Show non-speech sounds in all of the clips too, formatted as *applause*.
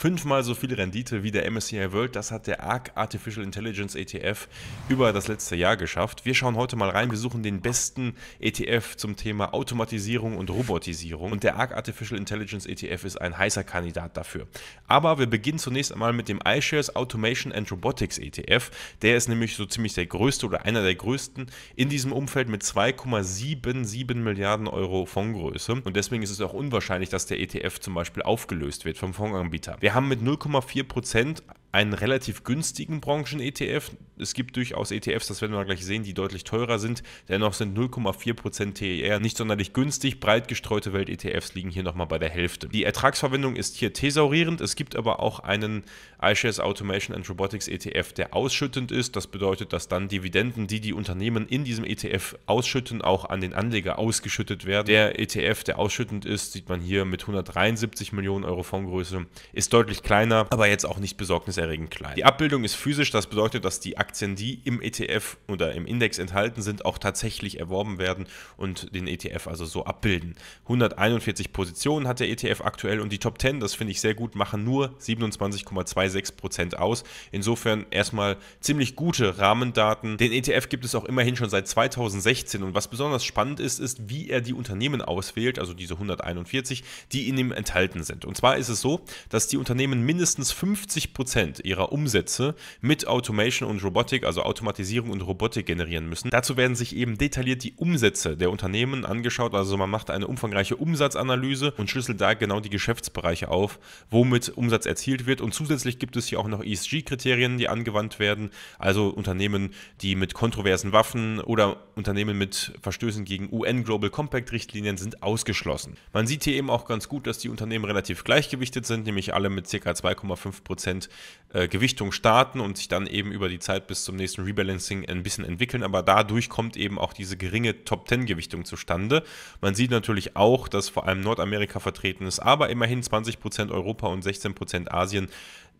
fünfmal so viel Rendite wie der MSCI World. Das hat der ARC Artificial Intelligence ETF über das letzte Jahr geschafft. Wir schauen heute mal rein. Wir suchen den besten ETF zum Thema Automatisierung und Robotisierung. Und der ARC Artificial Intelligence ETF ist ein heißer Kandidat dafür. Aber wir beginnen zunächst einmal mit dem iShares Automation and Robotics ETF. Der ist nämlich so ziemlich der größte oder einer der größten in diesem Umfeld mit 2,77 Milliarden Euro Fondsgröße. Und deswegen ist es auch unwahrscheinlich, dass der ETF zum Beispiel aufgelöst wird vom Fondsanbieter. Wir wir haben mit 0,4% einen relativ günstigen Branchen-ETF, es gibt durchaus ETFs, das werden wir gleich sehen, die deutlich teurer sind. Dennoch sind 0,4% TER e nicht sonderlich günstig. Breit gestreute Welt-ETFs liegen hier nochmal bei der Hälfte. Die Ertragsverwendung ist hier thesaurierend. Es gibt aber auch einen iShares Automation and Robotics ETF, der ausschüttend ist. Das bedeutet, dass dann Dividenden, die die Unternehmen in diesem ETF ausschütten, auch an den Anleger ausgeschüttet werden. Der ETF, der ausschüttend ist, sieht man hier mit 173 Millionen Euro Fondsgröße, ist deutlich kleiner, aber jetzt auch nicht besorgniserregend klein. Die Abbildung ist physisch, das bedeutet, dass die Aktien Aktien, die im ETF oder im Index enthalten sind, auch tatsächlich erworben werden und den ETF also so abbilden. 141 Positionen hat der ETF aktuell und die Top 10, das finde ich sehr gut, machen nur 27,26 Prozent aus. Insofern erstmal ziemlich gute Rahmendaten. Den ETF gibt es auch immerhin schon seit 2016 und was besonders spannend ist, ist, wie er die Unternehmen auswählt, also diese 141, die in ihm enthalten sind. Und zwar ist es so, dass die Unternehmen mindestens 50 Prozent ihrer Umsätze mit Automation und Robotik Robotik, also Automatisierung und Robotik generieren müssen. Dazu werden sich eben detailliert die Umsätze der Unternehmen angeschaut. Also man macht eine umfangreiche Umsatzanalyse und schlüsselt da genau die Geschäftsbereiche auf, womit Umsatz erzielt wird. Und zusätzlich gibt es hier auch noch ESG-Kriterien, die angewandt werden. Also Unternehmen, die mit kontroversen Waffen oder Unternehmen mit Verstößen gegen UN Global Compact Richtlinien sind ausgeschlossen. Man sieht hier eben auch ganz gut, dass die Unternehmen relativ gleichgewichtet sind, nämlich alle mit ca. 2,5% äh, Gewichtung starten und sich dann eben über die Zeit Zeit bis zum nächsten Rebalancing ein bisschen entwickeln, aber dadurch kommt eben auch diese geringe Top-10-Gewichtung zustande. Man sieht natürlich auch, dass vor allem Nordamerika vertreten ist, aber immerhin 20% Europa und 16% Asien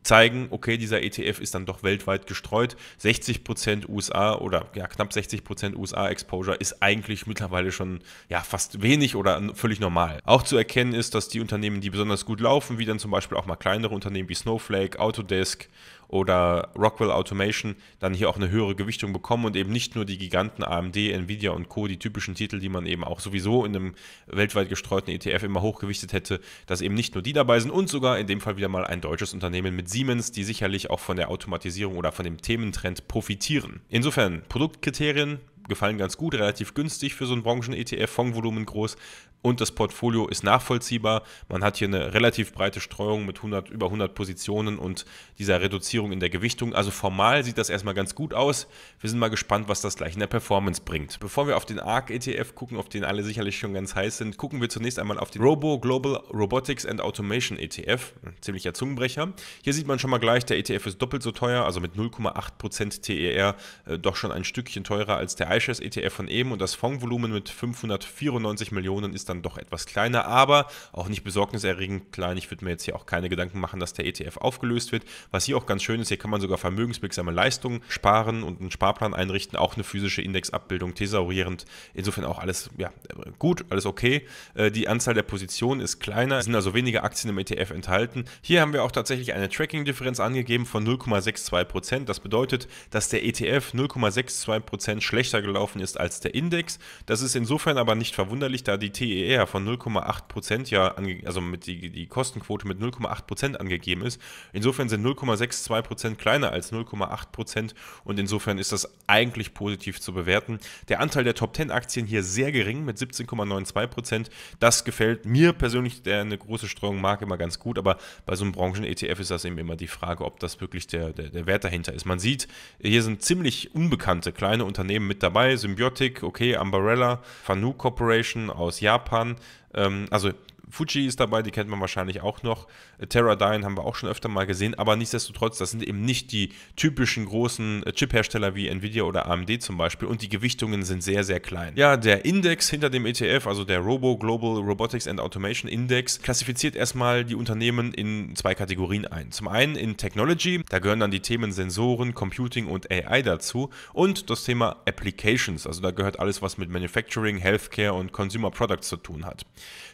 zeigen, okay, dieser ETF ist dann doch weltweit gestreut. 60% USA oder ja, knapp 60% USA-Exposure ist eigentlich mittlerweile schon ja, fast wenig oder völlig normal. Auch zu erkennen ist, dass die Unternehmen, die besonders gut laufen, wie dann zum Beispiel auch mal kleinere Unternehmen wie Snowflake, Autodesk oder Rockwell Automation dann hier auch eine höhere Gewichtung bekommen und eben nicht nur die Giganten AMD, Nvidia und Co., die typischen Titel, die man eben auch sowieso in einem weltweit gestreuten ETF immer hochgewichtet hätte, dass eben nicht nur die dabei sind und sogar in dem Fall wieder mal ein deutsches Unternehmen mit Siemens, die sicherlich auch von der Automatisierung oder von dem Thementrend profitieren. Insofern, Produktkriterien gefallen ganz gut, relativ günstig für so einen Branchen-ETF, Fondsvolumen groß, und das Portfolio ist nachvollziehbar. Man hat hier eine relativ breite Streuung mit 100, über 100 Positionen und dieser Reduzierung in der Gewichtung. Also formal sieht das erstmal ganz gut aus. Wir sind mal gespannt, was das gleich in der Performance bringt. Bevor wir auf den ARK ETF gucken, auf den alle sicherlich schon ganz heiß sind, gucken wir zunächst einmal auf den Robo Global Robotics and Automation ETF. Ein ziemlicher Zungenbrecher. Hier sieht man schon mal gleich, der ETF ist doppelt so teuer, also mit 0,8% TER äh, doch schon ein Stückchen teurer als der iShares ETF von eben und das Fondsvolumen mit 594 Millionen ist dann doch etwas kleiner, aber auch nicht besorgniserregend klein. Ich würde mir jetzt hier auch keine Gedanken machen, dass der ETF aufgelöst wird. Was hier auch ganz schön ist, hier kann man sogar vermögenswirksame Leistungen sparen und einen Sparplan einrichten, auch eine physische Indexabbildung thesaurierend. Insofern auch alles ja, gut, alles okay. Äh, die Anzahl der Positionen ist kleiner, es sind also weniger Aktien im ETF enthalten. Hier haben wir auch tatsächlich eine Tracking-Differenz angegeben von 0,62%. Das bedeutet, dass der ETF 0,62% schlechter gelaufen ist als der Index. Das ist insofern aber nicht verwunderlich, da die TE BER von 0,8 Prozent ja, also mit die, die Kostenquote mit 0,8 Prozent angegeben ist. Insofern sind 0,62 Prozent kleiner als 0,8 Prozent und insofern ist das eigentlich positiv zu bewerten. Der Anteil der Top 10 Aktien hier sehr gering mit 17,92 Prozent. Das gefällt mir persönlich, der eine große Streuung mag, immer ganz gut, aber bei so einem Branchen-ETF ist das eben immer die Frage, ob das wirklich der, der, der Wert dahinter ist. Man sieht, hier sind ziemlich unbekannte kleine Unternehmen mit dabei. Symbiotic, okay, Umbrella, Fanu Corporation aus Japan. Japan, ähm, also Fuji ist dabei, die kennt man wahrscheinlich auch noch. Äh, Teradyne haben wir auch schon öfter mal gesehen, aber nichtsdestotrotz, das sind eben nicht die typischen großen äh, Chip-Hersteller wie Nvidia oder AMD zum Beispiel und die Gewichtungen sind sehr, sehr klein. Ja, der Index hinter dem ETF, also der Robo Global Robotics and Automation Index, klassifiziert erstmal die Unternehmen in zwei Kategorien ein. Zum einen in Technology, da gehören dann die Themen Sensoren, Computing und AI dazu und das Thema Applications, also da gehört alles, was mit Manufacturing, Healthcare und Consumer Products zu tun hat.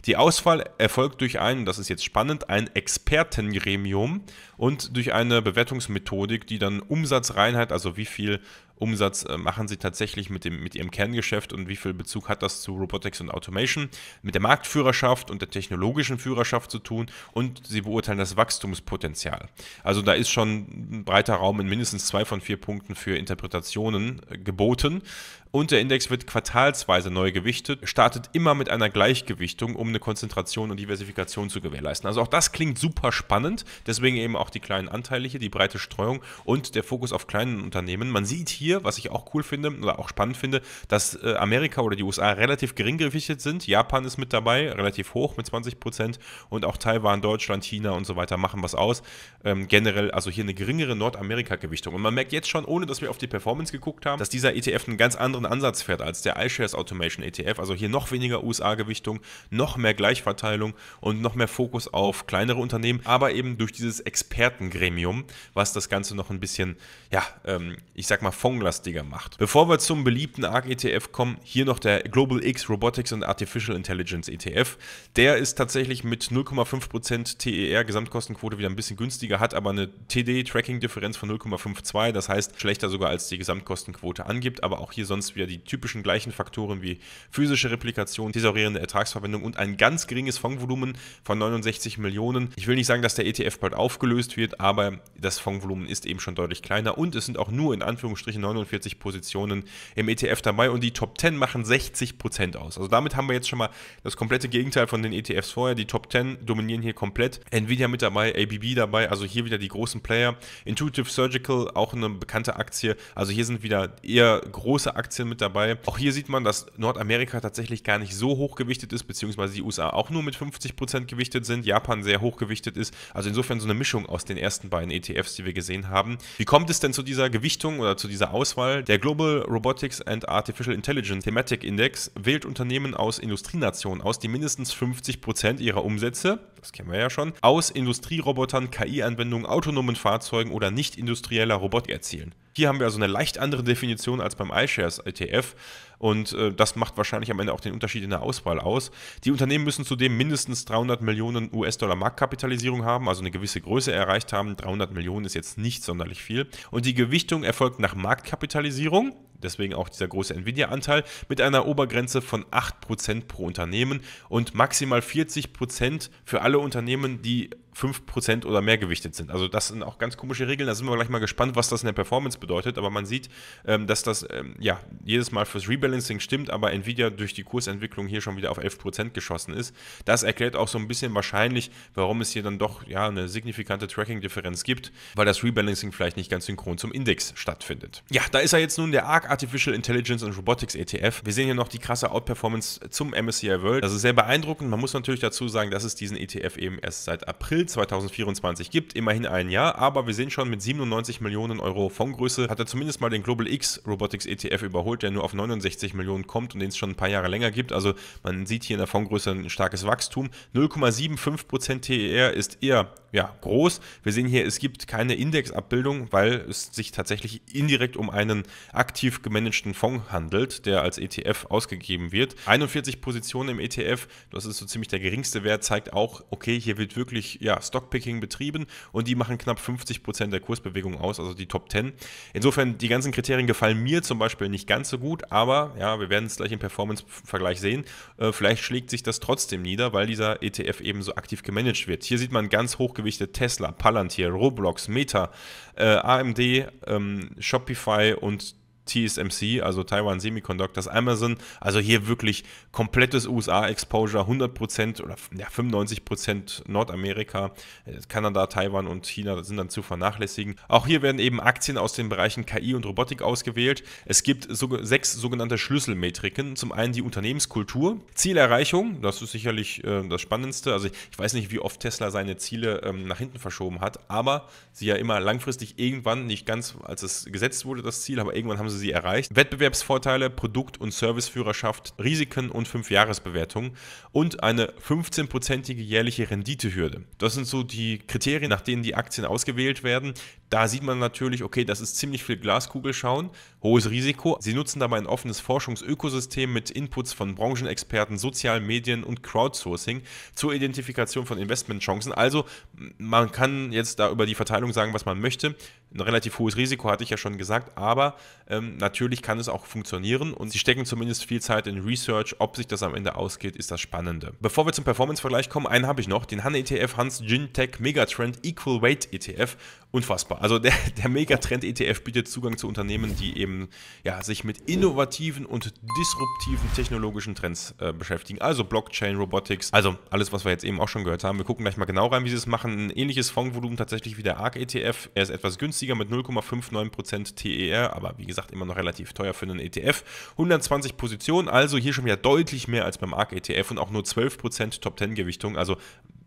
Die Auswahl erfolgt durch ein, das ist jetzt spannend, ein Expertengremium, und durch eine Bewertungsmethodik, die dann Umsatzreinheit, also wie viel Umsatz äh, machen sie tatsächlich mit, dem, mit ihrem Kerngeschäft und wie viel Bezug hat das zu Robotics und Automation, mit der Marktführerschaft und der technologischen Führerschaft zu tun und sie beurteilen das Wachstumspotenzial. Also da ist schon ein breiter Raum in mindestens zwei von vier Punkten für Interpretationen äh, geboten und der Index wird quartalsweise neu gewichtet, startet immer mit einer Gleichgewichtung, um eine Konzentration und Diversifikation zu gewährleisten. Also auch das klingt super spannend, deswegen eben auch auch die kleinen Anteile hier, die breite Streuung und der Fokus auf kleinen Unternehmen. Man sieht hier, was ich auch cool finde oder auch spannend finde, dass äh, Amerika oder die USA relativ gering gewichtet sind. Japan ist mit dabei, relativ hoch mit 20 Prozent und auch Taiwan, Deutschland, China und so weiter machen was aus. Ähm, generell also hier eine geringere Nordamerika-Gewichtung. Und man merkt jetzt schon, ohne dass wir auf die Performance geguckt haben, dass dieser ETF einen ganz anderen Ansatz fährt als der iShares Automation ETF. Also hier noch weniger USA-Gewichtung, noch mehr Gleichverteilung und noch mehr Fokus auf kleinere Unternehmen, aber eben durch dieses Experiment. Expertengremium, was das Ganze noch ein bisschen, ja, ähm, ich sag mal, fondlastiger macht. Bevor wir zum beliebten ARC-ETF kommen, hier noch der Global X Robotics and Artificial Intelligence ETF. Der ist tatsächlich mit 0,5% TER Gesamtkostenquote wieder ein bisschen günstiger, hat aber eine TD-Tracking-Differenz von 0,52, das heißt schlechter sogar als die Gesamtkostenquote angibt, aber auch hier sonst wieder die typischen gleichen Faktoren wie physische Replikation, thesaurierende Ertragsverwendung und ein ganz geringes Fondvolumen von 69 Millionen. Ich will nicht sagen, dass der ETF bald aufgelöst gelöst wird, aber das Fondsvolumen ist eben schon deutlich kleiner und es sind auch nur in Anführungsstrichen 49 Positionen im ETF dabei und die Top 10 machen 60 Prozent aus. Also damit haben wir jetzt schon mal das komplette Gegenteil von den ETFs vorher. Die Top 10 dominieren hier komplett. Nvidia mit dabei, ABB dabei, also hier wieder die großen Player. Intuitive Surgical, auch eine bekannte Aktie. Also hier sind wieder eher große Aktien mit dabei. Auch hier sieht man, dass Nordamerika tatsächlich gar nicht so hoch gewichtet ist, beziehungsweise die USA auch nur mit 50 Prozent gewichtet sind, Japan sehr hoch gewichtet ist. Also insofern so eine Mischung aus aus den ersten beiden ETFs, die wir gesehen haben. Wie kommt es denn zu dieser Gewichtung oder zu dieser Auswahl? Der Global Robotics and Artificial Intelligence Thematic Index wählt Unternehmen aus Industrienationen aus, die mindestens 50% Prozent ihrer Umsätze das kennen wir ja schon, aus Industrierobotern, KI-Anwendungen, autonomen Fahrzeugen oder nicht industrieller Robotik erzielen. Hier haben wir also eine leicht andere Definition als beim iShares ETF und äh, das macht wahrscheinlich am Ende auch den Unterschied in der Auswahl aus. Die Unternehmen müssen zudem mindestens 300 Millionen US-Dollar Marktkapitalisierung haben, also eine gewisse Größe erreicht haben. 300 Millionen ist jetzt nicht sonderlich viel. Und die Gewichtung erfolgt nach Marktkapitalisierung, deswegen auch dieser große Nvidia-Anteil, mit einer Obergrenze von 8% pro Unternehmen und maximal 40% für alle Unternehmen, die 5% oder mehr gewichtet sind. Also das sind auch ganz komische Regeln. Da sind wir gleich mal gespannt, was das in der Performance bedeutet. Aber man sieht, ähm, dass das ähm, ja jedes Mal fürs Rebalancing stimmt, aber Nvidia durch die Kursentwicklung hier schon wieder auf 11% geschossen ist. Das erklärt auch so ein bisschen wahrscheinlich, warum es hier dann doch ja eine signifikante Tracking-Differenz gibt, weil das Rebalancing vielleicht nicht ganz synchron zum Index stattfindet. Ja, da ist ja jetzt nun der ARC Artificial Intelligence and Robotics ETF. Wir sehen hier noch die krasse Outperformance zum MSCI World. Das ist sehr beeindruckend. Man muss natürlich dazu sagen, dass es diesen ETF eben erst seit April 2024 gibt, immerhin ein Jahr, aber wir sehen schon, mit 97 Millionen Euro Fondgröße hat er zumindest mal den Global X Robotics ETF überholt, der nur auf 69 Millionen kommt und den es schon ein paar Jahre länger gibt. Also man sieht hier in der Fondgröße ein starkes Wachstum. 0,75% TER ist eher ja, groß. Wir sehen hier, es gibt keine Indexabbildung, weil es sich tatsächlich indirekt um einen aktiv gemanagten Fonds handelt, der als ETF ausgegeben wird. 41 Positionen im ETF, das ist so ziemlich der geringste Wert, zeigt auch, okay, hier wird wirklich ja, Stockpicking betrieben und die machen knapp 50 Prozent der Kursbewegung aus, also die Top 10. Insofern, die ganzen Kriterien gefallen mir zum Beispiel nicht ganz so gut, aber ja, wir werden es gleich im Performance-Vergleich sehen. Äh, vielleicht schlägt sich das trotzdem nieder, weil dieser ETF eben so aktiv gemanagt wird. Hier sieht man ganz hoch Schwergewichte Tesla, Palantir, Roblox, Meta, äh, AMD, ähm, Shopify und TSMC, also Taiwan Semiconductors, Amazon. Also hier wirklich komplettes USA-Exposure, 100% oder ja, 95% Nordamerika, äh, Kanada, Taiwan und China sind dann zu vernachlässigen. Auch hier werden eben Aktien aus den Bereichen KI und Robotik ausgewählt. Es gibt so, sechs sogenannte Schlüsselmetriken. Zum einen die Unternehmenskultur, Zielerreichung, das ist sicherlich äh, das Spannendste. Also ich weiß nicht, wie oft Tesla seine Ziele ähm, nach hinten verschoben hat, aber sie ja immer langfristig irgendwann, nicht ganz als es gesetzt wurde, das Ziel, aber irgendwann haben sie beziehungsweise sie erreicht, Wettbewerbsvorteile, Produkt- und Serviceführerschaft, Risiken und 5-Jahres-Bewertung und eine 15-prozentige jährliche Renditehürde. Das sind so die Kriterien, nach denen die Aktien ausgewählt werden. Da sieht man natürlich, okay, das ist ziemlich viel Glaskugelschauen, hohes Risiko. Sie nutzen dabei ein offenes Forschungsökosystem mit Inputs von Branchenexperten, sozialen Medien und Crowdsourcing zur Identifikation von Investmentchancen. Also man kann jetzt da über die Verteilung sagen, was man möchte. Ein relativ hohes Risiko hatte ich ja schon gesagt, aber ähm, ähm, natürlich kann es auch funktionieren und sie stecken zumindest viel Zeit in Research. Ob sich das am Ende ausgeht, ist das Spannende. Bevor wir zum Performance-Vergleich kommen, einen habe ich noch, den Han-ETF Hans Gintech Megatrend Equal Weight ETF. Unfassbar. Also der, *laughs* der Megatrend ETF bietet Zugang zu Unternehmen, die eben ja, sich mit innovativen und disruptiven technologischen Trends äh, beschäftigen. Also Blockchain, Robotics, also alles, was wir jetzt eben auch schon gehört haben. Wir gucken gleich mal genau rein, wie sie es machen. Ein ähnliches Fondsvolumen tatsächlich wie der ARK ETF. Er ist etwas günstiger mit 0,59% TER, aber wie gesagt, immer noch relativ teuer für einen ETF. 120 Positionen, also hier schon wieder deutlich mehr als beim ARK ETF und auch nur 12% Top 10 Gewichtung, also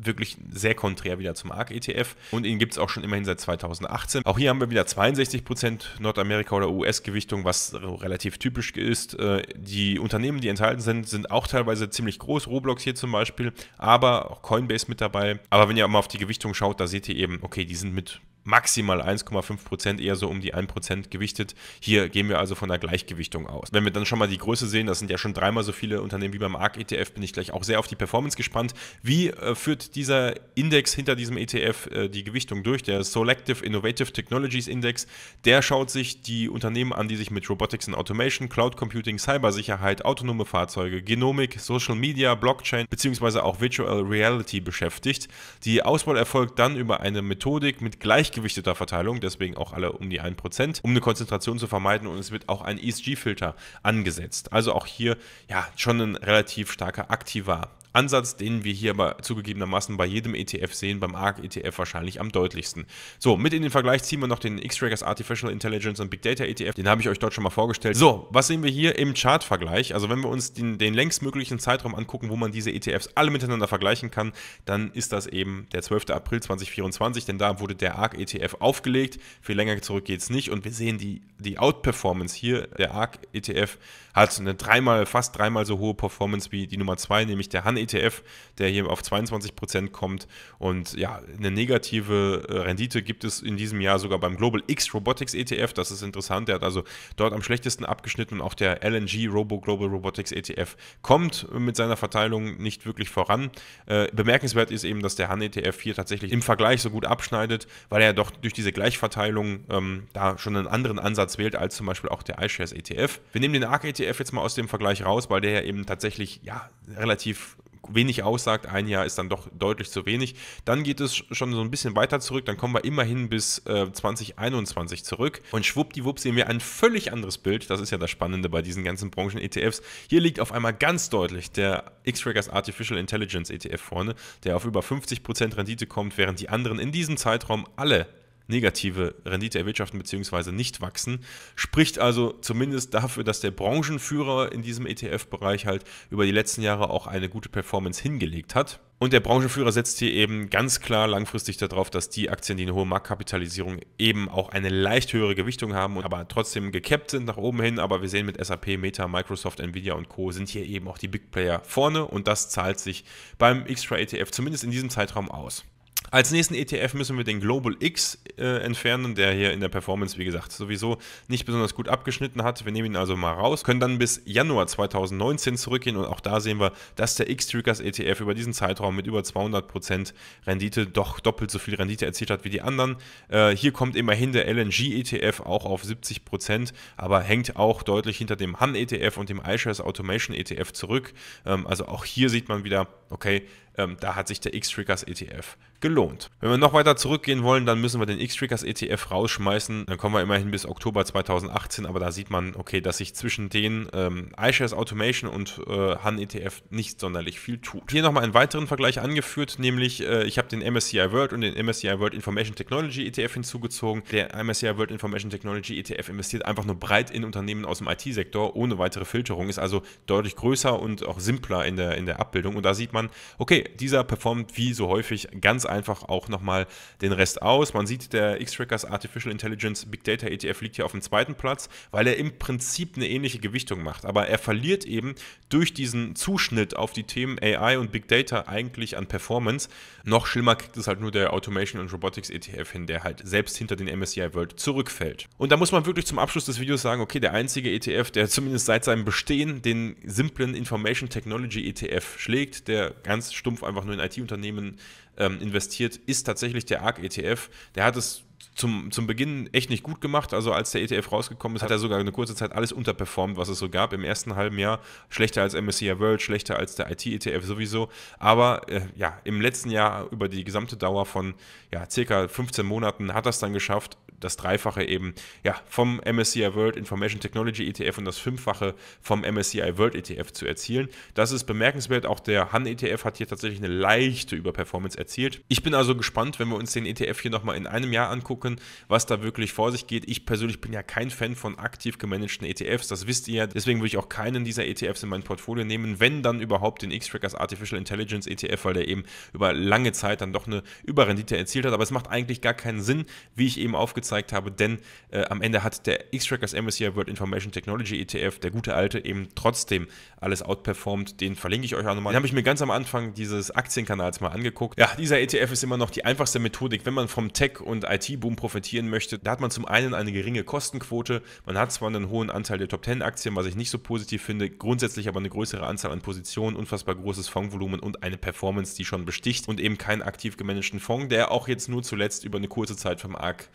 wirklich sehr konträr wieder zum ARK ETF und ihn gibt es auch schon immerhin seit 2018. Auch hier haben wir wieder 62% Nordamerika oder US-Gewichtung, was relativ typisch ist. Äh, die Unternehmen, die enthalten sind, sind auch teilweise ziemlich groß, Roblox hier zum Beispiel, aber auch Coinbase mit dabei. Aber wenn ihr mal auf die Gewichtung schaut, da seht ihr eben, okay, die sind mit maximal 1,5 Prozent, eher so um die 1 Prozent gewichtet. Hier gehen wir also von der Gleichgewichtung aus. Wenn wir dann schon mal die Größe sehen, das sind ja schon dreimal so viele Unternehmen wie beim ARK-ETF, bin ich gleich auch sehr auf die Performance gespannt. Wie äh, führt dieser Index hinter diesem ETF äh, die Gewichtung durch? Der Selective Innovative Technologies Index, der schaut sich die Unternehmen an, die sich mit Robotics and Automation, Cloud Computing, Cybersicherheit, autonome Fahrzeuge, Genomik, Social Media, Blockchain bzw. auch Virtual Reality beschäftigt. Die Auswahl erfolgt dann über eine Methodik mit gleich gleichgewichteter Verteilung, deswegen auch alle um die 1%, um eine Konzentration zu vermeiden und es wird auch ein ESG-Filter angesetzt. Also auch hier ja schon ein relativ starker aktiver Ansatz, den wir hier aber zugegebenermaßen bei jedem ETF sehen, beim ARC-ETF wahrscheinlich am deutlichsten. So, mit in den Vergleich ziehen wir noch den X-Trackers Artificial Intelligence und Big Data ETF, den habe ich euch dort schon mal vorgestellt. So, was sehen wir hier im Chart-Vergleich? Also wenn wir uns den, den längstmöglichen Zeitraum angucken, wo man diese ETFs alle miteinander vergleichen kann, dann ist das eben der 12. April 2024, denn da wurde der ARC-ETF aufgelegt. Viel länger zurück geht es nicht und wir sehen die, die Outperformance hier. Der ARC-ETF hat eine dreimal, fast dreimal so hohe Performance wie die Nummer 2, nämlich der Han ETF, der hier auf 22 Prozent kommt. Und ja, eine negative äh, Rendite gibt es in diesem Jahr sogar beim Global X Robotics ETF. Das ist interessant. Der hat also dort am schlechtesten abgeschnitten und auch der LNG Robo Global Robotics ETF kommt mit seiner Verteilung nicht wirklich voran. Äh, bemerkenswert ist eben, dass der Han ETF hier tatsächlich im Vergleich so gut abschneidet, weil er doch durch diese Gleichverteilung ähm, da schon einen anderen Ansatz wählt als zum Beispiel auch der iShares ETF. Wir nehmen den ARK ETF jetzt mal aus dem Vergleich raus, weil der ja eben tatsächlich ja, relativ wenig aussagt. Ein Jahr ist dann doch deutlich zu wenig. Dann geht es schon so ein bisschen weiter zurück. Dann kommen wir immerhin bis äh, 2021 zurück. Und schwuppdiwupp sehen wir ein völlig anderes Bild. Das ist ja das Spannende bei diesen ganzen Branchen-ETFs. Hier liegt auf einmal ganz deutlich der X-Trackers Artificial Intelligence ETF vorne, der auf über 50% Rendite kommt, während die anderen in diesem Zeitraum alle negative Rendite erwirtschaften bzw. nicht wachsen. Spricht also zumindest dafür, dass der Branchenführer in diesem ETF-Bereich halt über die letzten Jahre auch eine gute Performance hingelegt hat. Und der Branchenführer setzt hier eben ganz klar langfristig darauf, dass die Aktien, die eine hohe Marktkapitalisierung eben auch eine leicht höhere Gewichtung haben, aber trotzdem gekappt sind nach oben hin. Aber wir sehen mit SAP, Meta, Microsoft, Nvidia und Co. sind hier eben auch die Big Player vorne und das zahlt sich beim Xtra ETF zumindest in diesem Zeitraum aus. Als nächsten ETF müssen wir den Global X äh, entfernen, der hier in der Performance, wie gesagt, sowieso nicht besonders gut abgeschnitten hat. Wir nehmen ihn also mal raus, können dann bis Januar 2019 zurückgehen und auch da sehen wir, dass der X-Trickers ETF über diesen Zeitraum mit über 200% Rendite doch doppelt so viel Rendite erzielt hat wie die anderen. Äh, hier kommt immerhin der LNG ETF auch auf 70%, aber hängt auch deutlich hinter dem HAN ETF und dem iShares Automation ETF zurück. Ähm, also auch hier sieht man wieder, okay, ähm, da hat sich der X-Trickers ETF gelohnt. Wenn wir noch weiter zurückgehen wollen, dann müssen wir den x triggers ETF rausschmeißen. Dann kommen wir immerhin bis Oktober 2018, aber da sieht man, okay, dass sich zwischen den ähm, iShares Automation und äh, HAN ETF nicht sonderlich viel tut. Hier nochmal einen weiteren Vergleich angeführt, nämlich äh, ich habe den MSCI World und den MSCI World Information Technology ETF hinzugezogen. Der MSCI World Information Technology ETF investiert einfach nur breit in Unternehmen aus dem IT-Sektor ohne weitere Filterung, ist also deutlich größer und auch simpler in der, in der Abbildung. Und da sieht man, okay, dieser performt wie so häufig ganz einfach auch nochmal den Rest aus. Man sieht, der X-Trackers Artificial Intelligence Big Data ETF liegt hier auf dem zweiten Platz, weil er im Prinzip eine ähnliche Gewichtung macht. Aber er verliert eben durch diesen Zuschnitt auf die Themen AI und Big Data eigentlich an Performance. Noch schlimmer kriegt es halt nur der Automation und Robotics ETF hin, der halt selbst hinter den MSCI World zurückfällt. Und da muss man wirklich zum Abschluss des Videos sagen, okay, der einzige ETF, der zumindest seit seinem Bestehen den simplen Information Technology ETF schlägt, der ganz stumpf einfach nur in IT-Unternehmen ähm, investiert, ist tatsächlich der ARK-ETF. Der hat es zum, zum Beginn echt nicht gut gemacht. Also als der ETF rausgekommen ist, hat er sogar eine kurze Zeit alles unterperformt, was es so gab. Im ersten halben Jahr schlechter als MSCI World, schlechter als der IT-ETF sowieso. Aber äh, ja, im letzten Jahr über die gesamte Dauer von ja, circa 15 Monaten hat das dann geschafft, das Dreifache eben ja, vom MSCI World Information Technology ETF und das Fünffache vom MSCI World ETF zu erzielen. Das ist bemerkenswert. Auch der Han ETF hat hier tatsächlich eine leichte Überperformance erzielt. Ich bin also gespannt, wenn wir uns den ETF hier nochmal in einem Jahr angucken, was da wirklich vor sich geht. Ich persönlich bin ja kein Fan von aktiv gemanagten ETFs, das wisst ihr ja. Deswegen würde ich auch keinen dieser ETFs in mein Portfolio nehmen, wenn dann überhaupt den X-Trackers Artificial Intelligence ETF, weil der eben über lange Zeit dann doch eine Überrendite erzielt hat. Aber es macht eigentlich gar keinen Sinn, wie ich eben aufgezeigt gezeigt habe, denn äh, am Ende hat der X-Trackers MSCI World Information Technology ETF, der gute alte, eben trotzdem alles outperformt. Den verlinke ich euch auch nochmal. Den habe ich mir ganz am Anfang dieses Aktienkanals mal angeguckt. Ja, dieser ETF ist immer noch die einfachste Methodik, wenn man vom Tech- und IT-Boom profitieren möchte. Da hat man zum einen eine geringe Kostenquote, man hat zwar einen hohen Anteil der Top-10-Aktien, was ich nicht so positiv finde, grundsätzlich aber eine größere Anzahl an Positionen, unfassbar großes Fondsvolumen und eine Performance, die schon besticht und eben keinen aktiv gemanagten Fonds, der auch jetzt nur zuletzt über eine kurze Zeit vom ARK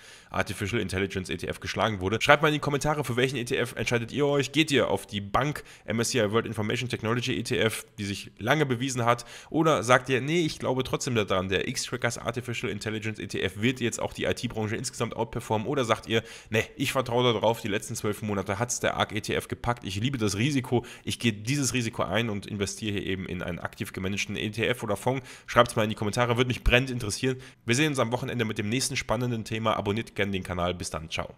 Artificial Intelligence ETF geschlagen wurde. Schreibt mal in die Kommentare, für welchen ETF entscheidet ihr euch? Geht ihr auf die Bank MSCI World Information Technology ETF, die sich lange bewiesen hat? Oder sagt ihr, nee, ich glaube trotzdem daran, der X-Trackers Artificial Intelligence ETF wird jetzt auch die IT-Branche insgesamt outperformen? Oder sagt ihr, nee, ich vertraue darauf, die letzten zwölf Monate hat es der ARK ETF gepackt, ich liebe das Risiko, ich gehe dieses Risiko ein und investiere hier eben in einen aktiv gemanagten ETF oder Fonds. Schreibt es mal in die Kommentare, würde mich brennend interessieren. Wir sehen uns am Wochenende mit dem nächsten spannenden Thema. Abonniert gerne den Kanal. Bis dann, ciao.